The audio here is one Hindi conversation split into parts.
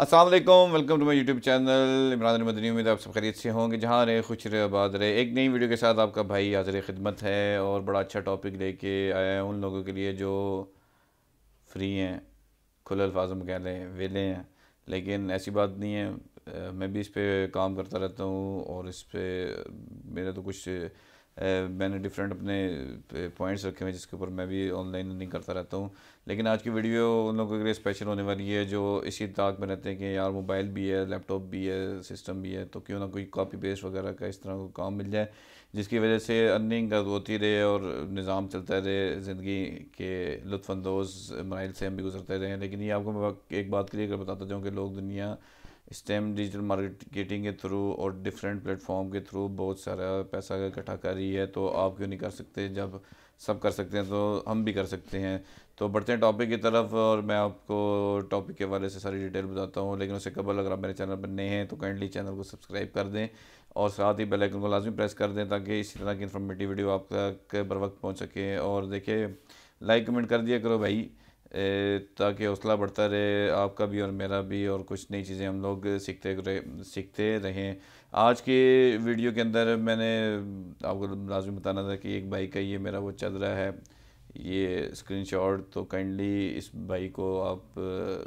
Aslam welcome to my YouTube channel Imran Madani उम्मीद आप सब खरीद से होंगे जहाँ रहे खुश रहे आबाद रहे एक नई वीडियो के साथ आपका भाई हाजिर खिदमत है और बड़ा अच्छा टॉपिक लेके आया है उन लोगों के लिए जो फ्री हैं खुले अल्फाज में कह लें वेले हैं लेकिन ऐसी बात नहीं है मैं भी इस पर काम करता रहता हूँ और इस पर मेरा तो कुछ मैंने डिफरेंट अपने पॉइंट्स रखे हुए जिसके ऊपर मैं भी ऑनलाइन रनिंग करता रहता हूँ लेकिन आज की वीडियो उन लोगों के लिए स्पेशल होने वाली है जो इसी ताक में रहते हैं कि यार मोबाइल भी है लैपटॉप भी है सिस्टम भी है तो क्यों ना कोई कॉपी पेस्ट वगैरह का इस तरह का काम मिल जाए जिसकी वजह से अर्निंग होती रहे और निज़ाम चलता रहे ज़िंदगी के लुफानंदोज़ मराइल से हम भी गुजरते रहे लेकिन ये आपको मैं एक बात क्लियर कर बताता चाहूँ कि लोग दुनिया स्टेम डिजिटल मार्केटिंग के थ्रू और डिफरेंट प्लेटफॉर्म के थ्रू बहुत सारा पैसा इकट्ठा कर रही है तो आप क्यों नहीं कर सकते जब सब कर सकते हैं तो हम भी कर सकते हैं तो बढ़ते हैं टॉपिक की तरफ और मैं आपको टॉपिक के बारे से सारी डिटेल बताता हूँ लेकिन उससे कबल अगर आप मेरे चैनल पर नए हैं तो काइंडली चैनल को सब्सक्राइब कर दें और साथ ही बेलाइकन को लाजमी प्रेस कर दें ताकि इसी तरह की इन्फॉर्मेटिव वीडियो आप तक बर वक्त पहुँच सके और देखिए लाइक कमेंट कर दिया करो भाई ताकि हौसला बढ़ता रहे आपका भी और मेरा भी और कुछ नई चीज़ें हम लोग सीखते रहे सीखते रहें आज के वीडियो के अंदर मैंने आपको लाजमी बताना था कि एक भाई का ये मेरा वो चदरा है ये स्क्रीनशॉट तो काइंडली इस भाई को आप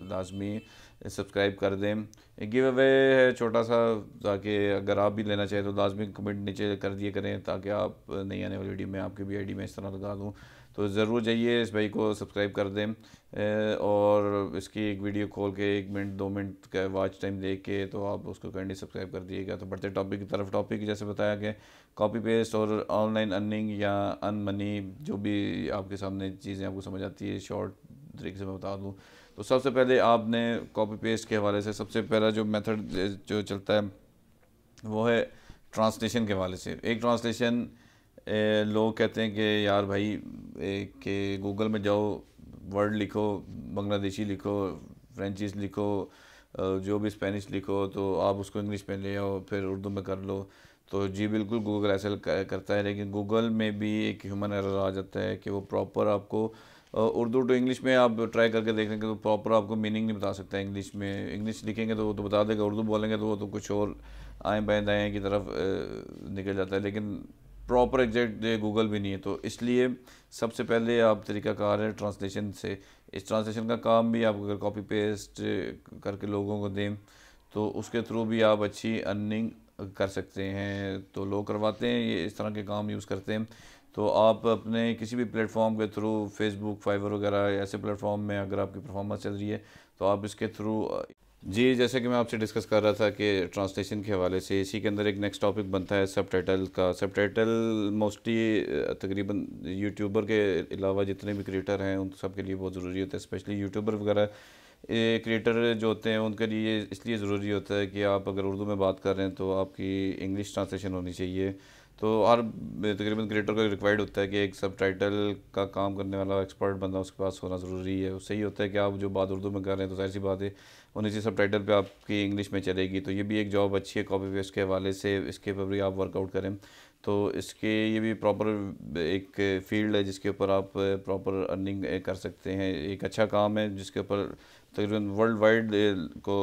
लाजमी सब्सक्राइब कर दें एक गिव अवे है छोटा सा ताकि अगर आप भी लेना चाहें तो लाजमी कमेंट नीचे कर दिए करें ताकि आप नई आने वाली वीडियो में आपकी भी आईडी में इस तरह लगा दूँ तो ज़रूर जाइए इस भाई को सब्सक्राइब कर दें और इसकी एक वीडियो खोल के एक मिनट दो मिनट का वॉच टाइम देख के तो आप उसको कैंडी सब्सक्राइब कर दिएगा तो बढ़ते टॉपिक की तरफ टॉपिक जैसे बताया कि कॉपी पेस्ट और ऑनलाइन अर्निंग या अन मनी जो भी आपके सामने चीज़ें आपको समझ आती है शॉर्ट तरीके से मैं बता दूँ तो सबसे पहले आपने कॉपी पेस्ट के हवाले से सबसे पहला जो मेथड जो चलता है वो है ट्रांसलेशन के हवाले से एक ट्रांसलेशन लोग कहते हैं कि यार भाई के गूगल में जाओ वर्ड लिखो बांग्लादेशी लिखो फ्रेंचिस लिखो जो भी स्पेनिश लिखो तो आप उसको इंग्लिश में ले आओ फिर उर्दू में कर लो तो जी बिल्कुल गूगल ऐसा करता है लेकिन गूगल में भी एक ह्यूमन एरर आ जाता है कि वो प्रॉपर आपको उर्दू टू इंग्लिश में आप ट्राई करके देख लेंगे तो प्रॉपर आपको मीनिंग नहीं बता सकता इंग्लिश में इंग्लिश लिखेंगे तो वो तो बता देगा उर्दू बोलेंगे तो वो तो कुछ और आए बाएँ दाएँ की तरफ निकल जाता है लेकिन प्रॉपर एग्जैक्ट गूगल भी नहीं है तो इसलिए सबसे पहले आप तरीकाकार है ट्रांसलेशन से इस ट्रांसलेशन का काम भी आप अगर कॉपी पेस्ट करके लोगों को दें तो उसके थ्रू भी आप अच्छी अर्निंग कर सकते हैं तो लोग करवाते हैं ये इस तरह के काम यूज़ करते हैं तो आप अपने किसी भी प्लेटफॉर्म के थ्रू फेसबुक फाइवर वगैरह ऐसे प्लेटफॉर्म में अगर आपकी परफॉर्मेंस चल रही है तो आप इसके थ्रू जी जैसे कि मैं आपसे डिस्कस कर रहा था कि ट्रांसलेशन के हवाले से इसी के अंदर एक नेक्स्ट टॉपिक बनता है सब टाइटल का सब टाइटल मोस्टली तकरीबन यूट्यूबर के अलावा जितने भी क्रिएटर हैं उन सब के लिए बहुत ज़रूरी होता है स्पेशली यूट्यूबर वगैरह क्रिएटर जो होते हैं उनके लिए इसलिए ज़रूरी होता है कि आप अगर उर्दू में बात कर रहे हैं तो आपकी इंग्लिश ट्रांसलेशन होनी चाहिए तो और तकरीबन क्रिएटर का रिक्वायर्ड होता है कि एक सब टाइटल का काम करने वाला एक्सपर्ट बंदा उसके पास होना ज़रूरी है उससे ही होता है कि आप जो बात उर्दू में कर रहे हैं तो जाहिर सी बात है और इसी सब टाइटल पर आपकी इंग्लिश में चलेगी तो ये भी एक जॉब अच्छी है कॉपी पेस्ट के हवाले से इसके ऊपर भी आप वर्कआउट करें तो इसके ये भी प्रॉपर एक फील्ड है जिसके ऊपर आप प्रॉपर अर्निंग कर सकते हैं एक अच्छा काम है जिसके ऊपर तकरीबन वर्ल्ड वाइड को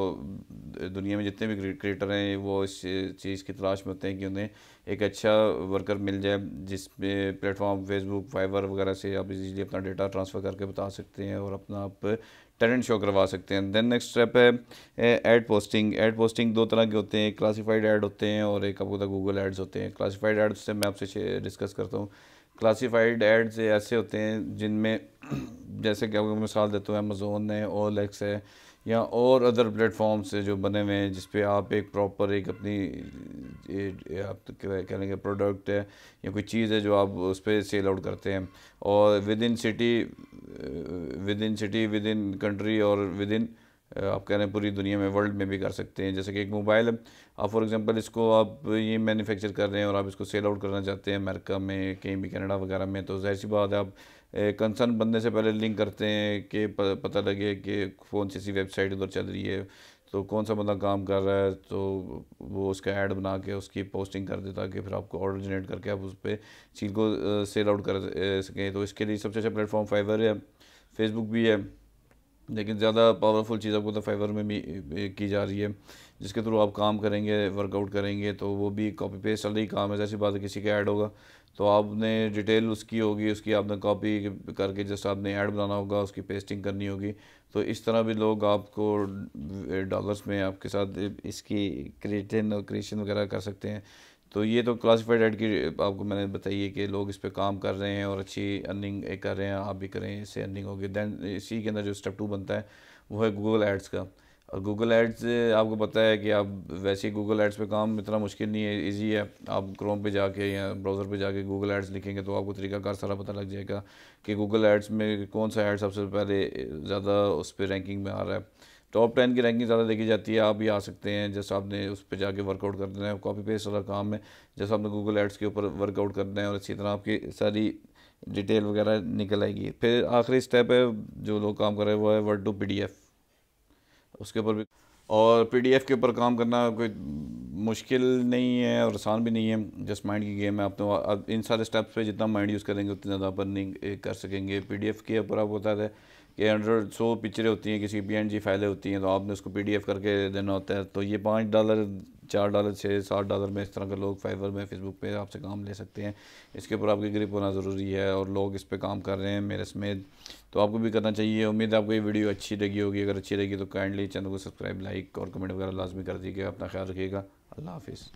दुनिया में जितने भी क्रिएटर हैं वो इस चीज़ की तलाश में होते हैं कि उन्हें एक अच्छा वर्कर मिल जाए जिस प्लेटफॉर्म फेसबुक फाइवर वगैरह से आप इजीली अपना डेटा ट्रांसफ़र करके बता सकते हैं और अपना आप टेलेंट शो करवा सकते हैं देन नेक्स्ट स्टेप है एड पोस्टिंग एड पोस्टिंग दो तरह के होते हैं क्लासिफाइड ऐड होते हैं और एक आपको गूगल एड्स होते हैं क्लासिफाइड एड्स से मैं आपसे डिस्कस करता हूँ क्लासिफाइड एड्स ऐसे होते हैं जिनमें जैसे कि आपको मिसाल देता हूँ अमेज़ोन है ओलेक्स है या और अदर प्लेटफॉर्म्स जो बने हुए हैं जिस पे आप एक प्रॉपर एक अपनी ए, आप तो कह लेंगे प्रोडक्ट है या कोई चीज़ है जो आप उस पर सेल आउट करते हैं और within city within city within country और विद इन आप कह रहे हैं पूरी दुनिया में वर्ल्ड में भी कर सकते हैं जैसे कि एक मोबाइल आप फॉर एग्जांपल इसको आप ये मैन्युफैक्चर कर रहे हैं और आप इसको सेल आउट करना चाहते हैं अमेरिका में कहीं भी कनाडा वगैरह में तो जाहिर सी बात है आप कंसर्न बनने से पहले लिंक करते हैं कि पता लगे कि कौन सी सी वेबसाइट उधर चल रही है तो कौन सा बंदा काम कर रहा है तो वो उसका ऐड बना के उसकी पोस्टिंग कर देता कि फिर आपको ऑर्डर जनरेट करके आप उस पर चीज़ को सेल आउट कर सकें तो इसके लिए सबसे अच्छा प्लेटफॉर्म फाइवर है फेसबुक भी है लेकिन ज़्यादा पावरफुल चीज़ आपको तो फाइवर में भी की जा रही है जिसके थ्रू आप काम करेंगे वर्कआउट करेंगे तो वो भी कॉपी पेस्ट वाला ही काम है जैसी बात है किसी का ऐड होगा तो आपने डिटेल उसकी होगी उसकी आपने कॉपी करके जस्ट आपने ऐड बनाना होगा उसकी पेस्टिंग करनी होगी तो इस तरह भी लोग आपको डॉलर्स में आपके साथ इसकी क्रिएटन और क्रिएशन वगैरह कर सकते हैं तो ये तो क्लासिफाइड एड की आपको मैंने बताई है कि लोग इस पर काम कर रहे हैं और अच्छी अर्निंग कर रहे हैं आप भी करें इससे अर्निंग होगी दैन इसी के अंदर जो स्टेप टू बनता है वो है गूगल एड्स का और गूगल एड्स आपको पता है कि आप वैसे गूगल एड्स पे काम इतना मुश्किल नहीं है इजी है आप क्रोम पे जाके या ब्राउज़र पे जाके गूगल एड्स लिखेंगे तो आपको तरीकाकार सारा पता लग जाएगा कि गूगल एड्स में कौन सा ऐड सबसे पहले ज़्यादा उस पर रैंकिंग में आ रहा है टॉप टेन की रैंकिंग ज़्यादा देखी जाती है आप भी आ सकते हैं जैसे आपने उस पर जाके वर्कआउट कर देना है कॉपी पेस्ट वाला काम है जैसे आपने गूगल एड्स के ऊपर वर्कआउट करना है और इसी तरह आपकी सारी डिटेल वगैरह निकल आएगी फिर आखिरी स्टेप है जो लोग काम कर रहे हैं वो है word to P D F उसके ऊपर भी और पीडीएफ के ऊपर काम करना कोई मुश्किल नहीं है और आसान भी नहीं है जस्ट माइंड की गेम है आपने तो इन सारे स्टेप्स पे जितना माइंड यूज़ करेंगे उतनी ज़्यादा आप अर्निंग कर सकेंगे पीडीएफ के ऊपर आप बताते हैं कि हंड्रेड सौ पिक्चरें होती हैं किसी पी फाइलें होती हैं तो आपने उसको पी करके देना होता है तो ये पाँच डॉलर चार डॉलर छः सात डॉलर में इस तरह के लोग फाइवर में फेसबुक पे आपसे काम ले सकते हैं इसके ऊपर आपकी ग्रिप होना ज़रूरी है और लोग इस पर काम कर रहे हैं मेरे समेत तो आपको भी करना चाहिए उम्मीद है आपको ये वीडियो अच्छी लगी होगी अगर अच्छी लगी तो काइंडली चैनल को सब्सक्राइब लाइक और कमेंट वगैरह लाजमी कर दीजिएगा अपना ख्याल रखिएगा अल्लाह हाफिज़